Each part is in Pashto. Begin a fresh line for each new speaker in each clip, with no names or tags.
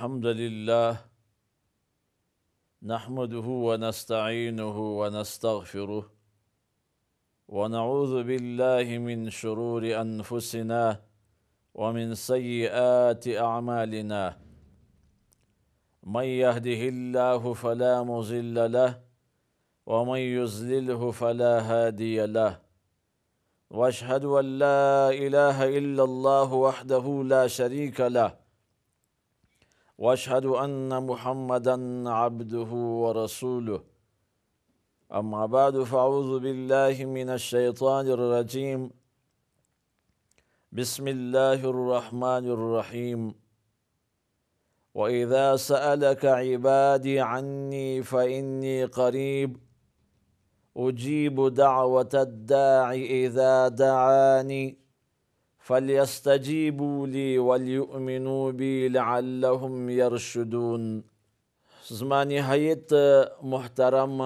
الحمد لله نحمده ونستعينه ونستغفره ونعوذ بالله من شرور أنفسنا ومن سيئات أعمالنا من يهده الله فلا مضل له ومن يزلله فلا هادي له واشهد أن لا إله إلا الله وحده لا شريك له واشهد ان محمدا عبده ورسوله اما بعد فاعوذ بالله من الشيطان الرجيم بسم الله الرحمن الرحيم واذا سالك عبادي عني فاني قريب اجيب دعوه الداع اذا دعاني فليستجيبوا لي وليؤمنوا بي لعلهم يرشدون زما نهایت محترم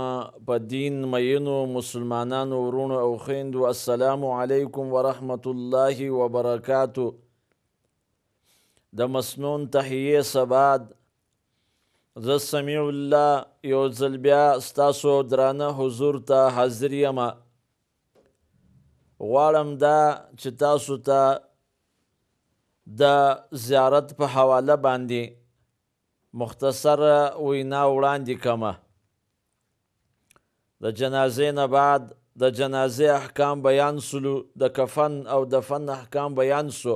په دین مینو مسلمانانو ورونو او خویندو السلام علیکم ورحمت الله وبرکاتو د مسنون تحیه سباد زه سمیع الله یو ځل بیا ستاسو درانه حضور ته حاضر یمه غواړم دا چې تاسو ته د زیارت په حواله باندې مختصر وینا وړاندې کومه د جنازې نه بعد د جنازې احکام بیان سلو د کفن او دفن احکام بیان سو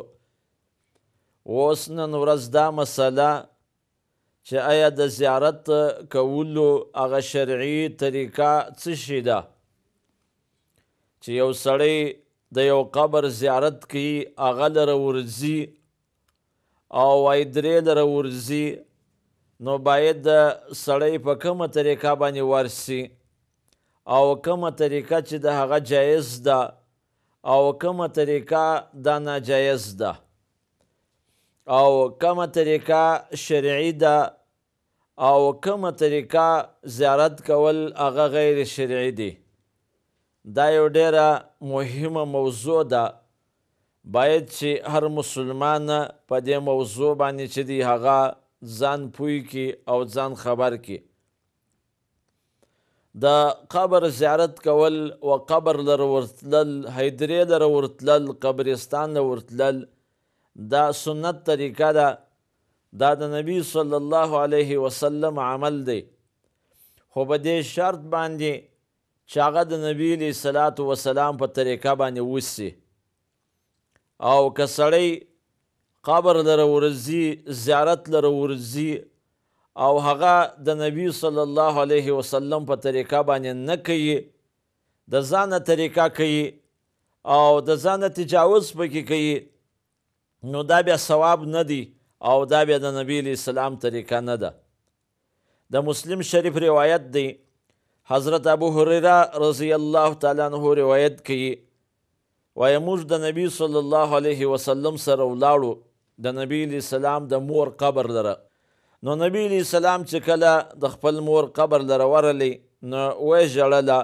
اوس نن ورځ دا مسله چې آیا د زیارت کولو هغه شرعي طریقه څه شي ده چې یو سړی د یو قبر زیارت کوي هغه لره ورځي او وای درې لره ورځي نو باید د سړی په کومه طریقه باندې ورسي او کومه طریقه چې د هغه جایز ده او کومه طریقه دا ناجایز ده او کومه طریقه شرعي ده او کومه طریقه زیارت کول هغه غیر شرعي دي دا یو ډیره مهمه موضوع ده باید چې هر مسلمان په دې موضوع باندې چې دی هغه ځان پوی کی او ځان خبر کی د قبر زیارت کول او قبر لر ورتلل هیدری لر ورتلل قبرستان لر ورتلل دا سنت طریقه ده دا د نبی صلی الله علیه وسلم عمل دی خو په دې شرط باندې چې هغه د نبی علیه صلات وسلام په طریقه باندې وسي او که سړی قبر لره ورځي زیارت لره ورځي او هغه د نبی صلی الله علیه وسلم په طریقه باندې نه کوي د ځانه طریقه کوي او د ځانه تجاوز پکې کوي نو دا بیا ثواب نه دی او دا بیا د نبی علیه السلام طریقه نه ده د مسلم شریف روایت دی حضرت ابو هريره رضی الله تعالی عنہ روایت کړي وای موږ د نبی صلی الله علیه وسلم سره ولاړو د نبی علی سلام د مور قبر لره نو نبی علی سلام چې کله د خپل مور قبر لره ورلی نو وې جړله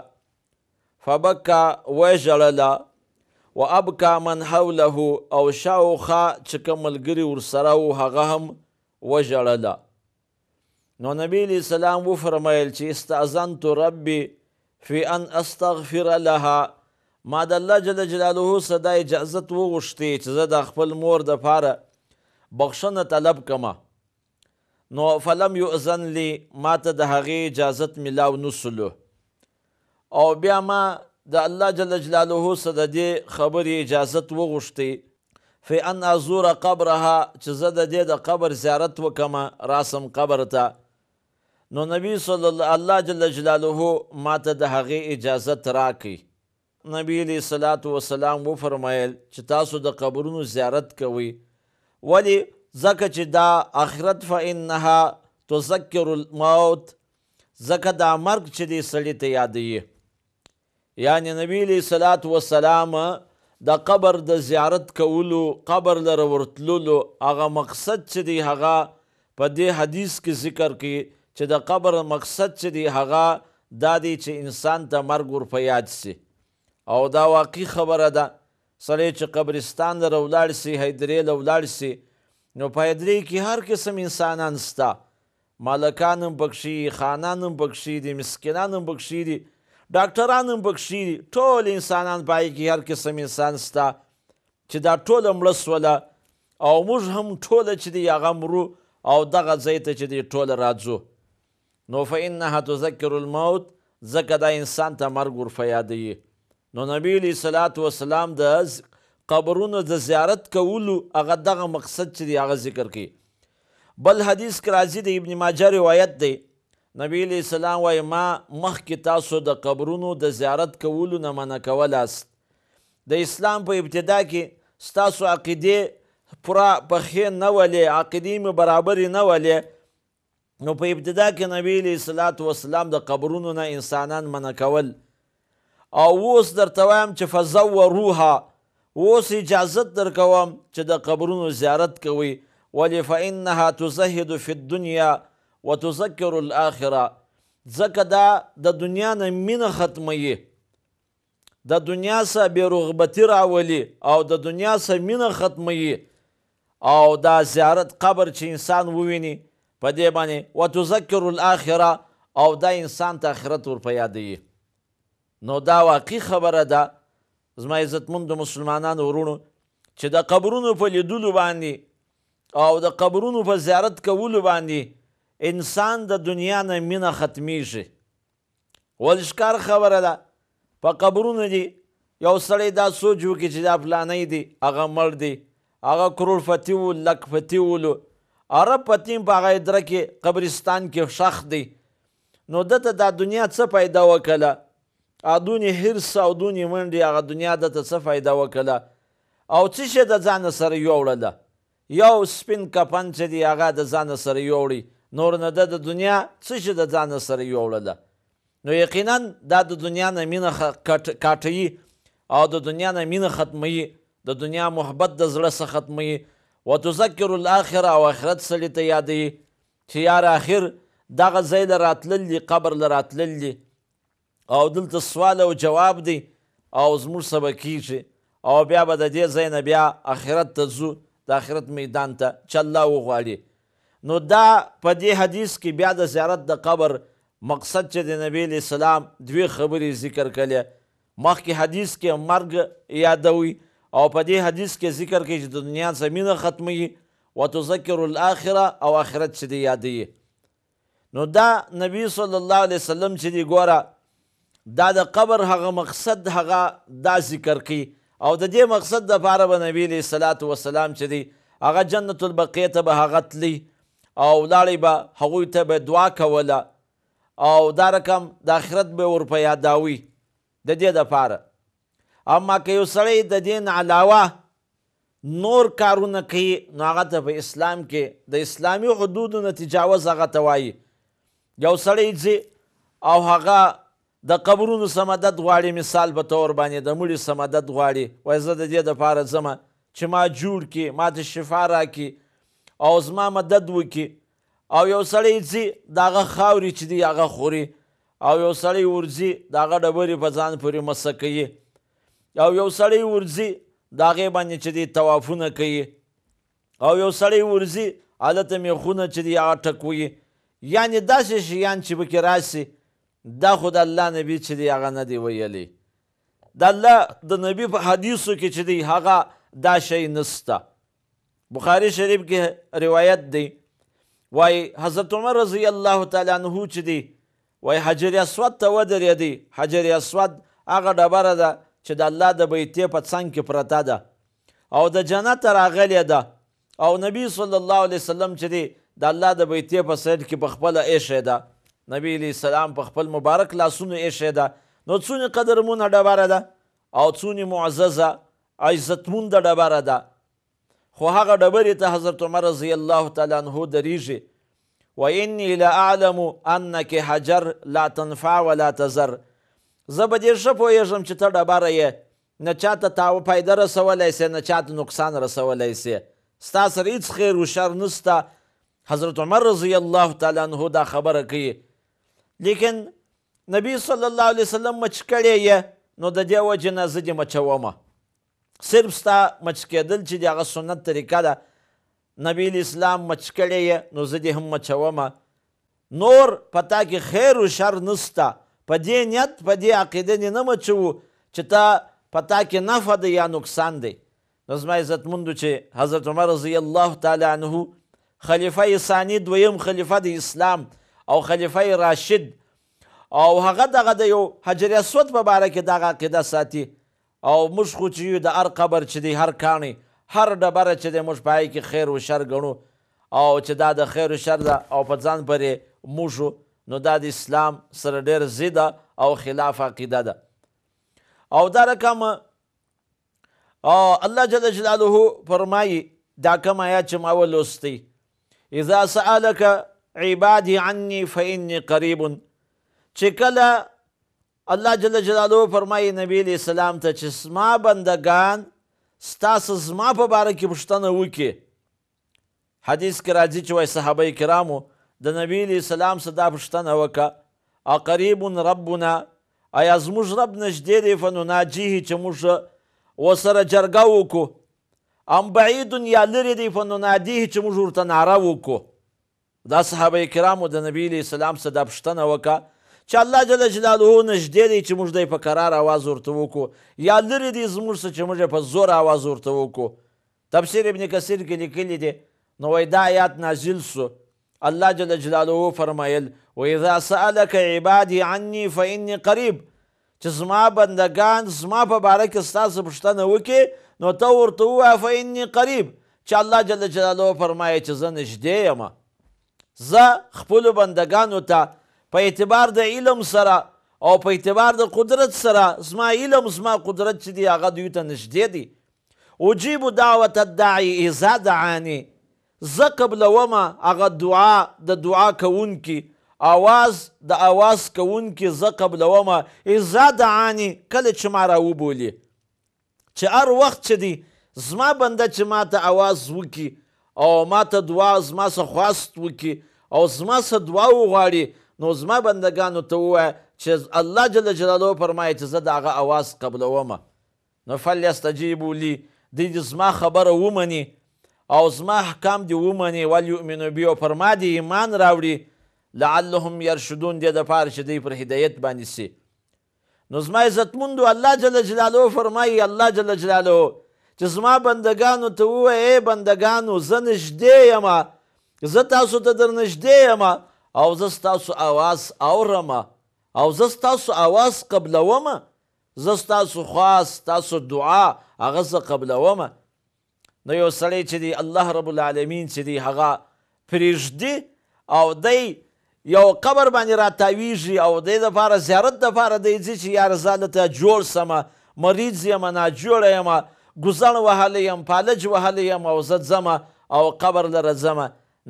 فبکا وې جړله وابکا من حوله او شاوخه چې کوم ملګري ورسره و هغه هم وژړله نو نبی علیہ السلام و فرمایل چې استاذنت ربي في ان استغفر لها ما د الله جل جلاله صدا اجازت وغوښتې چې زه د خپل مور د پاره بخښنه طلب کما نو فلم یؤذن لی ما ته د هغې اجازت ملاو نسلو او بیا ما د الله جل جلاله صدا دې خبرې اجازت وغوښتې فی ان ازور قبرها چې زه د دې د قبر زیارت وکم راسم قبر ته نو نبی صلی الله الله جل جلاله ماته د هغې اجازت راکړي نبی علیه صلات وسلام وفرمایل چې تاسو د قبرونو زیارت کوئ ولی ځکه چې دا آخرت فانها تذکر الموت ځکه دا مرګ چې دی سړي ته یادوي یعنی نبی علیه صلات وسلام د قبر د زیارت کولو قبر لره ورتللو هغه مقصد چې دی هغه په دې حدیث کې ذکر کې چې د قبر مقصد چې دی هغه دا دی چې انسان ته مرګ ور په یاد سي او دا واقعي خبره ده سړی چې قبرستان لره ولاړ سي هیدرې له ولاړ سي نو په هیدرې کې هر قسم انسانان ستا مالکان هم پکښي خانان هم پکښي دي مسکینان هم پکښي دي ډاکټران هم پکښي دي ټول انسانان پای کې هر قسم انسان ستا چې دا ټول مړه سوله او موږ هم ټوله چې دی هغه مرو او دغه ځای ته چې دی ټوله راځو نو فإنها تذکر الموت ځکه دا انسان ته مرګ ورفه یادوي نو نبی علیه صلات وسلام د قبرونو د زیارت کولو هغه دغه مقصد چې دی هغه ذکر کی بل حدیث کې راځي د ابن ماجه روایت دی نبی علیه السلام وایي ما مخکې تاسو د قبرونو د زیارت کولو نه منع کولست د اسلام په ابتدا کې ستاسو عقیدې پوره پخې نه ولې عقیدې مې برابرې نه ولې نو په ابتدا کې نبی علیه صلات وسلام د قبرونو نه انسانان منع کول او اوس درته وایم چې فزوروها اوس اجازت درکوم چې د قبرونو زیارت کوئ ولې فانها تزهد فی الدنیا وتذکر الاخره ځکه دا د دنیا نه مینه ختموي د دنیا سره بې رغبتي راولي او د دنیا سره مینه ختموي او دا زیارت قبر چې انسان وویني په دې باندې وتذکر الاخره او دا انسان ته آخرت ور په یادوي نو دا واقعي خبره ده زما عزتمندو مسلمانانو ورونو چې د قبرونو په لیدلو باندې او د قبرونو په زیارت کولو باندې انسان د دنیا نه مینه ختمیږي ولشکار خبره ده په قبرونو دي یو سړی دا سوچ وکړي چې دا فلانی دی هغه مړ دی هغه کرور فتیولو لک فتیولو عرب پتیم په هغه دره کې قبرستان کې شخ دی نو دته دا دنیا څه پیدا وکړه ادونی هرس او دونی منډي هغه دنیا دته څه پیدا وکړه او څه شی د ځان سره یوړله یو سپین کپن چې دی هغه د ځان سره یوړي نور نه د دنیا څه شي د ځان سره یوړله نو یقینا دا د دنیا نه مینه کاټوي او د دنیا نه مینه ختموي د دنیا محبت د زړه څخه ختموي وتذکر الاخره او آخرت سړي ته یادوي چې یار آخر دغه ځای له راتلل دي قبر له راتلل دي او دلته سوال او جواب دی او زموږ سبه کیږي او بیا به د دې ځای نه بیا آخرت ته ځو د آخرت میدان ته چې الله وغواړي نو دا په دې حدیث کې بیا د زیارت د قبر مقصد چې د نبی علیه السلام دوې خبرې ذکر کړلې مخکې حدیث کې مرګ یادوي او په دې حدیث کې ذکر کې چې د دنیا زمينه ختمي وتذكر الاخره او اخرت چې دی یادې نو دا نبی صلی الله علیه وسلم چې دی ګوره دا د قبر هغه مقصد هغه دا ذکر کی او د دې مقصد د پاره به نبی علیه الصلاۃ والسلام چې دی هغه جنت البقیه ته به هغه تلی او لاړې به هغوی ته به دعا کوله او دا رقم د آخرت به ور په یاداوي د دې د پاره اما که یو سړی د دین علاوه نور کارونه کوي نو هغه ته په اسلام کې د اسلامي حدودو نه تجاوز هغه ته وایي یو سړی ځي او هغه د قبرونو سمدد غواړي مثال به طور باندې د مړي سمدد غواړي وایي زه د دې دپاره ځمه چې ما جوړ کې ما ته شفا راکړي او زما مدد وکړي او یو سړی ځي د هغه خاورې چې دي هغه خوري او یو سړی ورځي د هغه ډبرې په ځان پورې مسه کوي او یو سړی ورځي د هغې باندې چې دی توافونه کوي او یو سړی ورځي هلته میخونه چې دی هغه ټکوي یعنې داسې شیان چې پکې راسي دا خو د الله نبي چې دی هغه نه دی ویلی د الله د نبي په حدیثو کې چې دی هغه دا شی نسته بخاری شریف کې روایت دی وای حضرت عمر رضی الله تعالی عنہ چې دی وای حجر اسود ته ودرېدی حجر اسود هغه ډبره ده چې د الله د بیتې په څنګ کې پرته ده او د جنت راغلې ده او نبی صلی الله علیه وسلم چې دی د الله د بیتې په سیل کې په خپله ایښې ده نبی علیه السلام په خپل مبارک لاسونو ایښې ده نو څونې قدرمونه ډبره ده او څونې معززه عزتمونده ډبره ده خو هغه ډبرې ته حضرت عمر رضی الله تعالی عنه دریږي وإني لأعلم أنك حجر لا تنفع ولا تزر زه به دې ښه پوهېږم چې ته ډبره یې نه چاته تاوه پایده رسولی سې نه چاته نقصان رسولی سې ستا سره هیڅ خیر و شر نسته حضرت عمر رضی الله تعالی عنه دا خبره کوي لیکن نبی صلی الله علیه وسلم مچ کړی یې نو د دې وجې نه زه دې مچومه صرف ستا مچ کېدل چې د هغه سنت طریقه ده نبی اسلام مچ کړی یې نو زه دې هم مچومه نور پتا کې خیر و شر نسته په دې نیت په دې عقیده دې نه مچوو چې تا په تا کې نفع دی یا نقصان دی نو زما عزتمندو چې حضرت عمر رضی الله تعالی عنه خلیفه ثانی دویم خلیفه د اسلام او خلیفه راشد او هغه دغه د یو حجر اسود په باره کې دغه عقیده ساتي او موږ خو چې یو د هر قبر چې دی هر کاڼی هر ډبره چې دی موږ په هغې کې خیر و شر ګڼو او چې دا د خیر و شر ده او په ځان پرې موږ نو دا د اسلام سره ډیر ضد او خلاف عقیده ده او دا رقم او الله جل جلاله فرمایي دا کوم آیات چې ما ولوستی اذا سالك عبادي عني فاني قريب چې کله الله جل جلاله فرمایي نبی علیہ السلام ته چې سما بندگان ستاسو زما په باره کې پوښتنه وکړي حدیث کې راځي چې وای صحابه کرامو د نبی علیه السلام څخه دا پوښتنه وکړه اقریب ربنا ایا زموږ رب نږدې دی فنناجیه چې موږ ورسره جرګه وکړو ام بعید یا لرې دی فننادیه چې موږ ورته ناره وکړو دا صحابه کرامو د نبی علیه السلام څخه دا پوښتنه وکړه چې الله جل جلاله نږدې دی چې موږ دی په قرار آواز ورته وکړو یا لرې دی زموږ څه چې موږ په زور آواز ورته وکړو تفسیر ابن کثیر کې لیکلی دی نو وای دا آیات نازل سو الله جل جلاله فرمایل و اذا سألك عبادي عني فإني قریب چې زما بندگان زما په باره کې ستاسو پوښتنه وکړي نو ته ورته ووایه فإني قریب چې الله جل جلاله فرمایي چې زه نږدې یم زه خپلو بندگانو ته په اعتبار د علم سره او په اعتبار د قدرت سره زما علم زما قدرت چې دی هغه دوی ته نږدې دی اجیب دعوت الداعی اذا دعانی زه قبلومه هغه دعا د دعا کوونکي اواز د اواز کوونکي زه قبلومه اذا دعاني کله چې ما راوبولي چې هر وخت چې دی زما بنده چې ما ته اواز وکي او ما ته دعا زما څه خواست وکي او زما څه دعا وغواړي نو زما بندگانو ته ووایه چې الله جل جلاله فرمایي چې زه د هغه اواز قبلومه نو فلیستجیبو لی دوی دې زما خبره ومني او زما احکام دې ومني ولیؤمنو بي او پر ما دې ایمان راوړي لعلهم یرشدون دې دپاره چې دوی پر هدایت باندې سي نو زما عزتمندو الله جل جلاله فرمایي الله جل جلاله چې زما بندگانو ته ووایه بندگانو زه نږدې یم زه تاسو ته در نږدې یم او زه ستاسو اواز اورم او زه ستاسو اواز قبلوم زه ستاسو خواست ستاسو دعا هغه زه قبلومه نو یو سړی چې دی الله رب العالمین چې دی هغه پرېږدي او دی یو قبر باندې را تاویږي او د دې لپاره زیارت دپاره دی ځي چې یاره زه دلته جوړ سمه مریض یم ناجوړه یم ګوزړ وهلی یم پالج وهلی یم او زه ځمه او قبر لره ځمه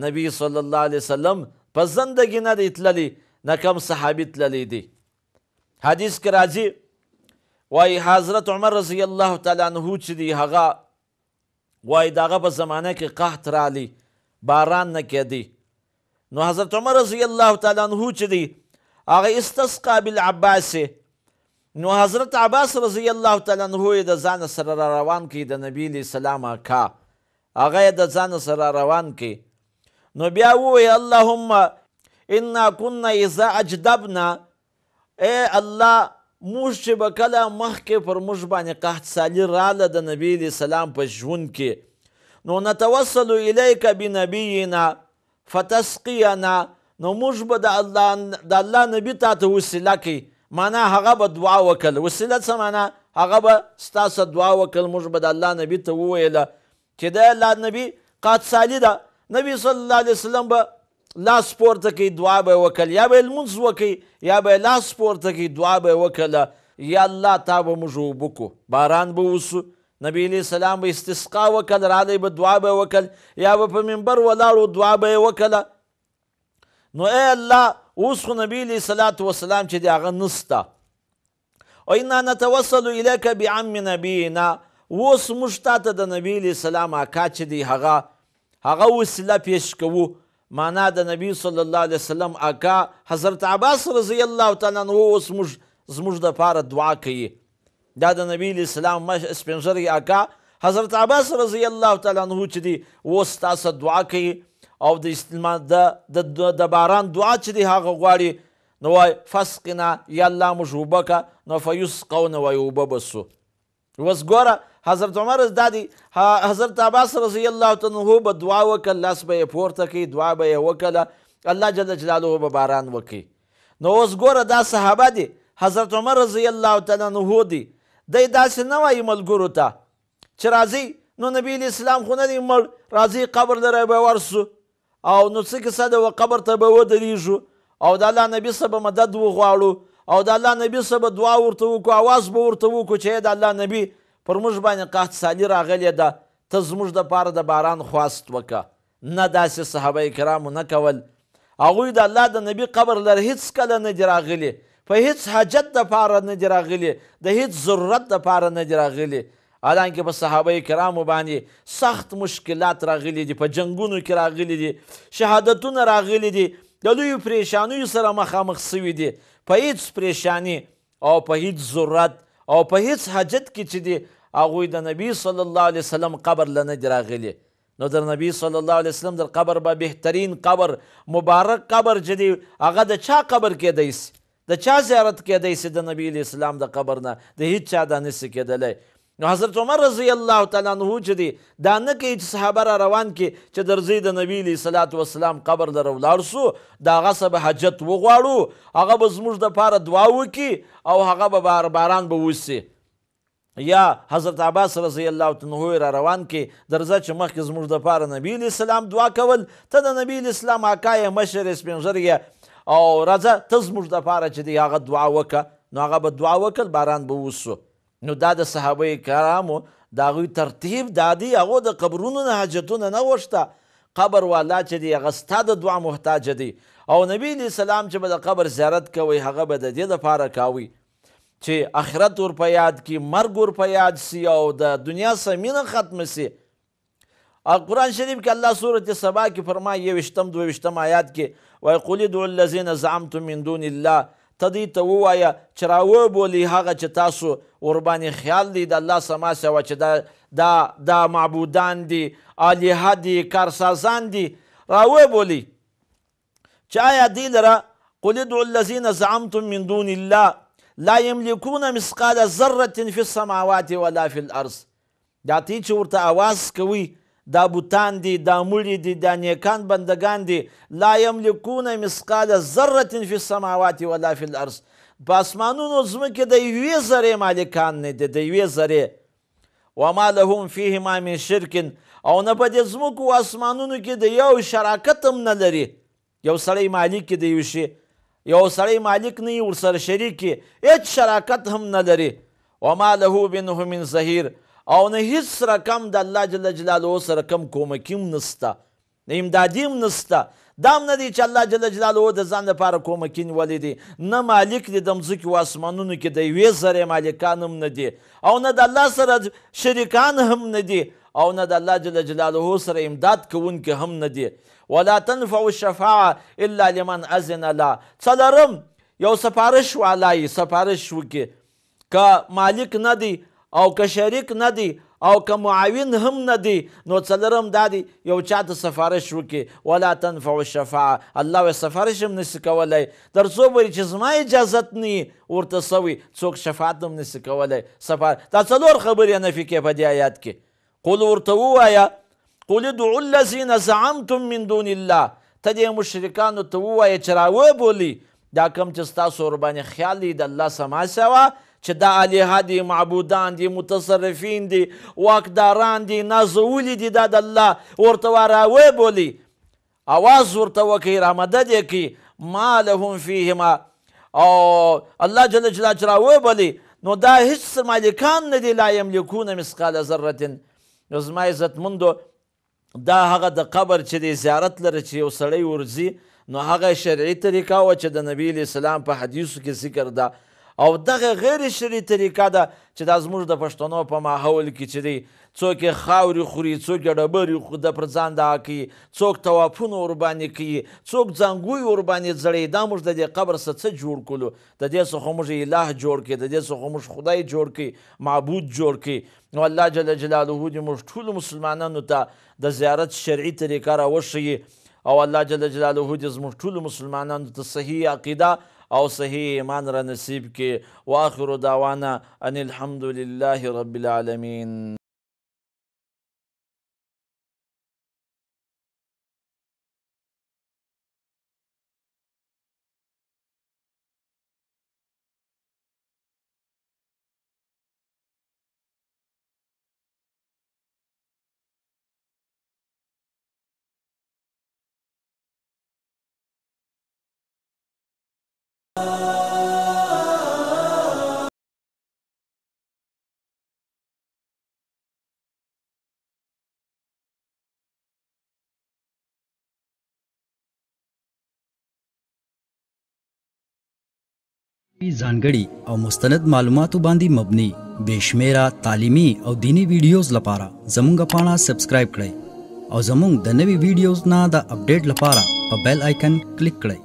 نبی صلی الله علیه وسلم په زندګي نه دی تللی نه کوم صحابي تللی دی حدیث کې راځي وایي حضرت عمر رضی الله تعالی عنه چې دی هغه وای داغه په زمانه کې قحط رالی باران نه کېدی نو حضرت عمر رضی الله تعالی عنه چې دی هغه استسقا بالعباس نو حضرت عباس رضی الله تعالی عنه د ځان سره را روان کی د نبی له سلام کا هغه د ځان سره روان کی نو بیا وې اللهم انا كنا اذا اجدبنا اے الله موږ چې به کله مخکې پر موږ باندې قحط سالی راله د نبی علیه سلام په ژوند کې نو نتوسل الیک بنبینا فتسقینا نو موږ به د الله د الله نبی تا ته وسیله کوي معنا هغه به دعا وکړل وسیله څه معنا هغه به ستاسو دعا وکړل موږ به د الله نبی ته وویله چې د الله نبی قحط سالی ده نبی صلی الله علیه وسلم به لاس پورته کوي دعا به یې وکړل یا به یې لمونځ وکړي یا به یې لاس پورته کوي دعا به یې وکړله یا الله تا به موږ اوبه کو باران به وسو نبی علیه السلام به استسقا وکړل رالی به دعا به یې وکړل یا به په منبر ولاړو دعا به یې وکړله نو ای الله اوس خو نبی علیه صلات وسلام چې دی هغه نسته وإنا نتوسل إليك بعم نبينا اوس موږ تاته د نبی علیه السلام اکا چې دی هغه هغه وسیله پیش کوو معنا د نبی صلی الله علیه وسلم اکا حضرت عباس رضی الله تعالی عنہ اوس موږ زموږ د پاره دعا کوي دا د نبی اسلام سپینژري اکا حضرت عباس رضی الله تعالی عنہ چې دی اوس تاسو دعا کوي او د اسلام د د باران دعا چې دی هغه غواړي نو وای فسقنا یا الله موږ وبکه نو فیسقون ویوبه بسو وس ګوره حضرت عمر دا دی حضرت عباس رضی الله عنه به دعا وکړه لاس به یې پورته کړي دعا به یې وکړه الله جل جلاله به باران وکړي نو اوس ګوره دا صحابه دي حضرت عمر رضی الله تعالی عنه دي دی داسې نه وایي ملګرو ته چې راځئ نو نبی اسلام خو نه دی مړ راځئ قبر لره به ورسو او نو څه کیسه ده و قبر ته به ودرېږو او د الله نبی سره به مدد وغواړو او د الله نبی سره به دعا ورته وکړو اواز به ورته وکړو چې د الله نبی پر موږ باندې قحطسالي راغلې ده ته زموږ دپاره د باران خواست وکړه نه داسې صحابه کرامو نه کول هغوی د الله د نبی قبر لر هیڅکله نه دي راغلي په هیڅ حاجت دپاره نه دي راغلي د هیڅ ضرورت دپاره نه دي راغلي حالانکه په صحابه کرامو باندې سخت مشکلات راغلي دي په جنګونو کې راغلي دي شهادتونه راغلي دي د لویو پریشانیو سره مخامخ سوي دي په هیڅ پریشانی او په هیڅ ضرورت او په هیڅ حاجت کې چې دی هغوی د نبی صلی الله علیه وسلم قبر له نه دي راغلي نو در نبی صلی الله علیه وسلم در قبر به بهترین قبر مبارک قبر چې دی هغه د چا قبر کېدی سي د چا زیارت کېدی سي د نبی اسلام د قبر نه د هیڅ چا دا نسي کېدلی نو حضرت عمر رضی الله تعالی عنہ چې دی دا نه کوي چې صحابه را روان کې چې درځي د نبی علیه صلات وسلام قبر در ولاړ سو د هغه سبه حجت وغواړو هغه به زموږ دپاره دعا وکړي او هغه به بار باران به وسي یا حضرت عباس رضی الله عنه را روان کې درځه چې مخکې زموږ دپاره نبی علیه السلام دعا کول ته د نبی علیه السلام اکا یې مشر یې سپینږر یې او راځه ته زموږ دپاره چې دی هغه دعا وکړه نو هغه به دعا وکړل باران به وسو نو دا د صحابه کرامو د هغوی ترتیب دا دی هغو د قبرونو نه حاجتونه نه غوښته قبر والا چې دی هغه ستا د دعا محتاج دی او نبی علیه سلام چې به د قبر زیارت کوئ هغه به د دې دپاره کوي چې اخرت ورپه یاد کی مرګ ورپه یاد سی او د دنیا سره مینه ختم سی قرآن شریف کې الله سورت سبا کې فرمایي یویشتم دویشتم آیات کې ویقول ادعو الذین زعمتم من دون الله ته دوی ته ووایه چې راوبولي هغه چې تاسو ورباندې خیال دی د الله سما سوه چې دا دا دا معبودان دي الهه دي کارسازان دي راوبولي چې آیا دوی لره قل ادعوا الذین زعمتم من دون الله لا یملکون مثقال ذره فی السماوات ولا فی الارض دا تی چې ورته اواز کوي دا بوتان دي دا مړي دي دا نیکان بندگان دي لا یملکون مثقال ذره فی السماوات ولا فی الارض په اسمانونو ځمکې د یوې ذرې مالکان نه دي د یوې ذرې وما لهم فیهما من شرک او نه په دې ځمکو او اسمانونو کې د یو شراکت هم نه لري یو سړی مالک کې د یو شي یو سړی مالک نه وي ورسره شریک هیڅ شراکت هم نه لري وما له منه من ظهیر او نه هیڅ رقم د الله جل جلاله سره کم کومکی هم نسته نه امدادي هم نسته دا هم نه دی چې الله جل جلاله د ځان لپاره کومکی نیولی دی نه مالک دی د مځکې و اسمانونو کې د یوې ذرې مالکان هم نه دي او نه د الله سره شریکان هم نه دي او نه د الله جل جلاله سره امداد کوونکي هم نه دي ولا تنفع الشفاعه الا لمن اذن له څلرم یو سپارش والای سپارش وکي که مالک نه دی او که شریک نه دی او که معاون هم نه دی نو څلرم دا دی یو چا ته سفارش وکړي ولا تنفع الشفاعه الله وایي سفارش هم نسي کولی تر څو پورې چې زما اجازت نه ورته سوي څوک شفاعت هم نسي کولی سفار دا څلور خبرې نفي کوي په دې آیات کې قل ورته ووایه قل ادعوا الذین زعمتم من دون الله ته دې مشرکانو ته ووایه چې راوبولي دا کم چې ستاسو ورباندې خیال دی د الله سما سوه چې دا الیها دي معبودان دي متصرفین دي واکداران دي نازولی دي دا د الله ورته وراوی بولي اواز ورته وکړي رامده دې کړي ما لهم فیهما او الله جل جلاله چې راوی بولي نو دا هیڅ مالکان نه دي لا یملکون مثقال ذره زما عزتمندو دا هغه د قبر چې دی زیارت لره چې یو سړی ورځي نو هغه شرعي طریقه وه چې د نبی اسلام په حدیثو کې ذکر ده او دغه غیر شرعي طریقه ده چې دا زموږ د پښتنو په ماحول کې چې دی څوک یې خاورې خوري څوک یې ډبرې خو د پر ځان دا کوي څوک توافونه ورباندې کوي څوک ځانګوی ورباندې زړی دا موږ د دې قبر څه څه جوړ کړو د دې څه خو موږ اله جوړ کړي د دې څه خو موږ خدای جوړ کړي معبود جوړ کړي نو الله جل جلاله دې موږ ټولو مسلمانانو ته د زیارت شرعي طریقه راوښیي او الله جل جلاله دې زموږ ټولو مسلمانانو ته صحیح عقیده او صحیح ایمان را نصیب کې واخر دعوانا ان الحمد لله رب العالمین ځانګړي او مستند معلوماتو باندې مبني بشمیره تعلیمی او دینی ویډیوز لپاره زموږ پاڼه سبسکرایب کړئ او زموږ د نوي ویډیوز نه د اپډیټ لپاره په بیل آیکن کلیک کړئ